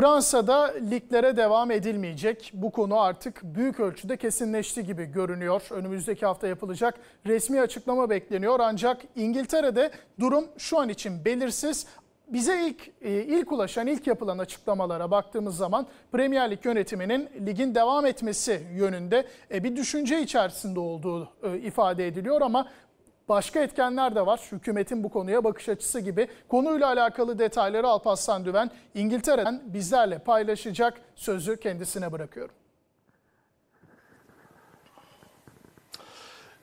Fransa'da liglere devam edilmeyecek. Bu konu artık büyük ölçüde kesinleşti gibi görünüyor. Önümüzdeki hafta yapılacak resmi açıklama bekleniyor. Ancak İngiltere'de durum şu an için belirsiz. Bize ilk e, ilk ulaşan, ilk yapılan açıklamalara baktığımız zaman Premier Lig yönetiminin ligin devam etmesi yönünde e, bir düşünce içerisinde olduğu e, ifade ediliyor ama başka etkenler de var. Hükümetin bu konuya bakış açısı gibi. Konuyla alakalı detayları Alparslan Düven İngiltere'den bizlerle paylaşacak sözü kendisine bırakıyorum.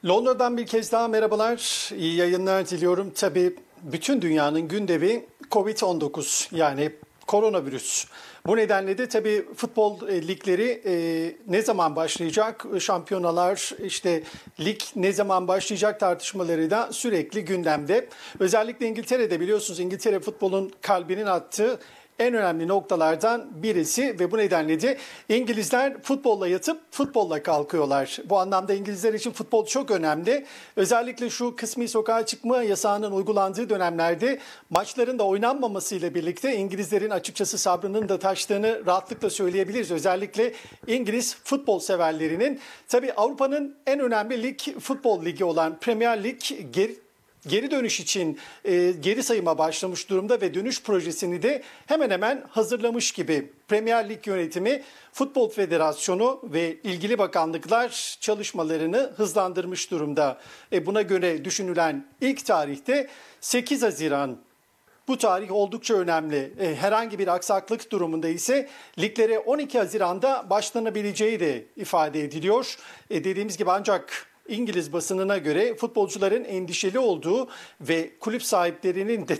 Londra'dan bir kez daha merhabalar. İyi yayınlar diliyorum. Tabii bütün dünyanın gündemi COVID-19 yani koronavirüs. Bu nedenle de tabii futbol e, ligleri e, ne zaman başlayacak, şampiyonalar, işte lig ne zaman başlayacak tartışmaları da sürekli gündemde. Özellikle İngiltere'de biliyorsunuz İngiltere futbolun kalbinin attığı en önemli noktalardan birisi ve bu nedenle de İngilizler futbolla yatıp futbolla kalkıyorlar. Bu anlamda İngilizler için futbol çok önemli. Özellikle şu kısmi sokağa çıkma yasağının uygulandığı dönemlerde maçların da oynanmamasıyla birlikte İngilizlerin açıkçası sabrının da taştığını rahatlıkla söyleyebiliriz. Özellikle İngiliz futbol severlerinin. Tabi Avrupa'nın en önemli lig futbol ligi olan Premier Lig geri geri dönüş için e, geri sayıma başlamış durumda ve dönüş projesini de hemen hemen hazırlamış gibi. Premier Lig yönetimi, Futbol Federasyonu ve ilgili bakanlıklar çalışmalarını hızlandırmış durumda. E, buna göre düşünülen ilk tarihte 8 Haziran bu tarih oldukça önemli. E, herhangi bir aksaklık durumunda ise liglere 12 Haziran'da başlanabileceği de ifade ediliyor. E dediğimiz gibi ancak İngiliz basınına göre futbolcuların endişeli olduğu ve kulüp sahiplerinin de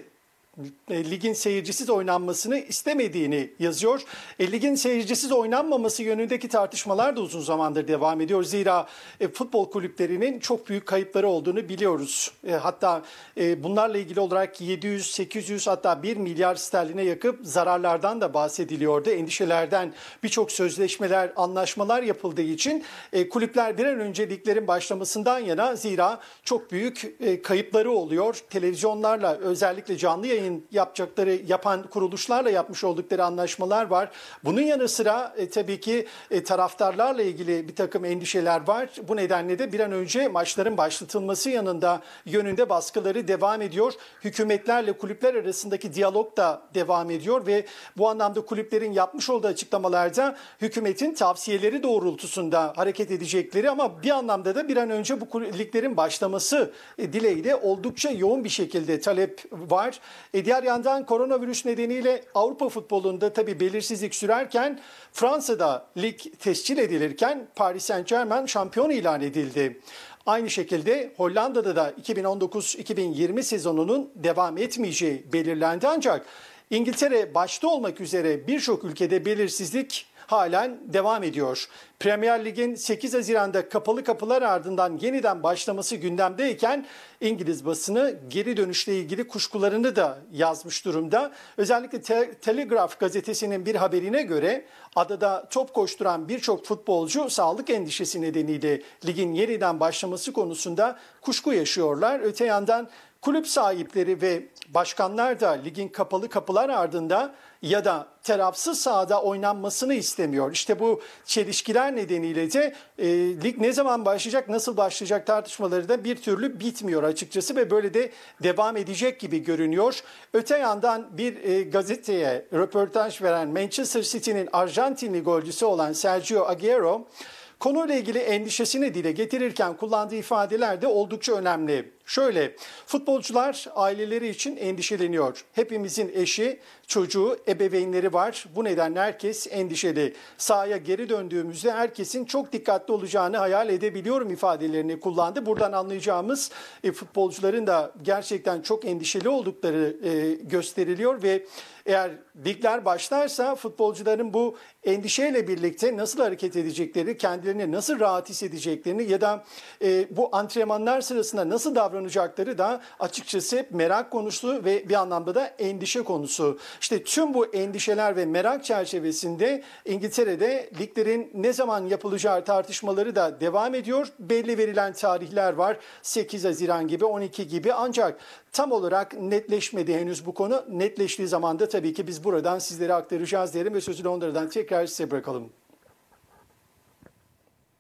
e, ligin seyircisiz oynanmasını istemediğini yazıyor. E, ligin seyircisiz oynanmaması yönündeki tartışmalar da uzun zamandır devam ediyor. Zira e, futbol kulüplerinin çok büyük kayıpları olduğunu biliyoruz. E, hatta e, bunlarla ilgili olarak 700, 800 hatta 1 milyar sterline yakıp zararlardan da bahsediliyordu. Endişelerden birçok sözleşmeler, anlaşmalar yapıldığı için e, kulüpler bir an önce liglerin başlamasından yana zira çok büyük e, kayıpları oluyor. Televizyonlarla özellikle canlı yayın Ukrayna'nın yapacakları yapan kuruluşlarla yapmış oldukları anlaşmalar var. Bunun yanı sıra e, tabii ki e, taraftarlarla ilgili bir takım endişeler var. Bu nedenle de bir an önce maçların başlatılması yanında yönünde baskıları devam ediyor. Hükümetlerle kulüpler arasındaki diyalog da devam ediyor ve bu anlamda kulüplerin yapmış olduğu açıklamalarda hükümetin tavsiyeleri doğrultusunda hareket edecekleri ama bir anlamda da bir an önce bu kulüplerin başlaması e, dileğiyle oldukça yoğun bir şekilde talep var. E diğer yandan koronavirüs nedeniyle Avrupa futbolunda tabi belirsizlik sürerken Fransa'da lig tescil edilirken Paris Saint Germain şampiyon ilan edildi. Aynı şekilde Hollanda'da da 2019-2020 sezonunun devam etmeyeceği belirlendi ancak İngiltere başta olmak üzere birçok ülkede belirsizlik halen devam ediyor. Premier Lig'in 8 Haziran'da kapalı kapılar ardından yeniden başlaması gündemdeyken İngiliz basını geri dönüşle ilgili kuşkularını da yazmış durumda. Özellikle Te- Telegraph gazetesinin bir haberine göre adada top koşturan birçok futbolcu sağlık endişesi nedeniyle ligin yeniden başlaması konusunda kuşku yaşıyorlar. Öte yandan kulüp sahipleri ve başkanlar da ligin kapalı kapılar ardında ya da tarafsız sahada oynanmasını istemiyor. İşte bu çelişkiler nedeniyle de e, lig ne zaman başlayacak, nasıl başlayacak tartışmaları da bir türlü bitmiyor açıkçası ve böyle de devam edecek gibi görünüyor. Öte yandan bir e, gazeteye röportaj veren Manchester City'nin Arjantinli golcüsü olan Sergio Agüero konuyla ilgili endişesini dile getirirken kullandığı ifadeler de oldukça önemli. Şöyle, futbolcular aileleri için endişeleniyor. Hepimizin eşi, çocuğu, ebeveynleri var. Bu nedenle herkes endişeli. Sahaya geri döndüğümüzde herkesin çok dikkatli olacağını hayal edebiliyorum ifadelerini kullandı. Buradan anlayacağımız e, futbolcuların da gerçekten çok endişeli oldukları e, gösteriliyor ve eğer ligler başlarsa futbolcuların bu endişeyle birlikte nasıl hareket edecekleri, kendilerini nasıl rahat hissedeceklerini ya da e, bu antrenmanlar sırasında nasıl davranacakları davranacakları da açıkçası hep merak konusu ve bir anlamda da endişe konusu. İşte tüm bu endişeler ve merak çerçevesinde İngiltere'de liglerin ne zaman yapılacağı tartışmaları da devam ediyor. Belli verilen tarihler var. 8 Haziran gibi, 12 gibi ancak tam olarak netleşmedi henüz bu konu. Netleştiği zamanda tabii ki biz buradan sizlere aktaracağız derim ve sözü Londra'dan tekrar size bırakalım.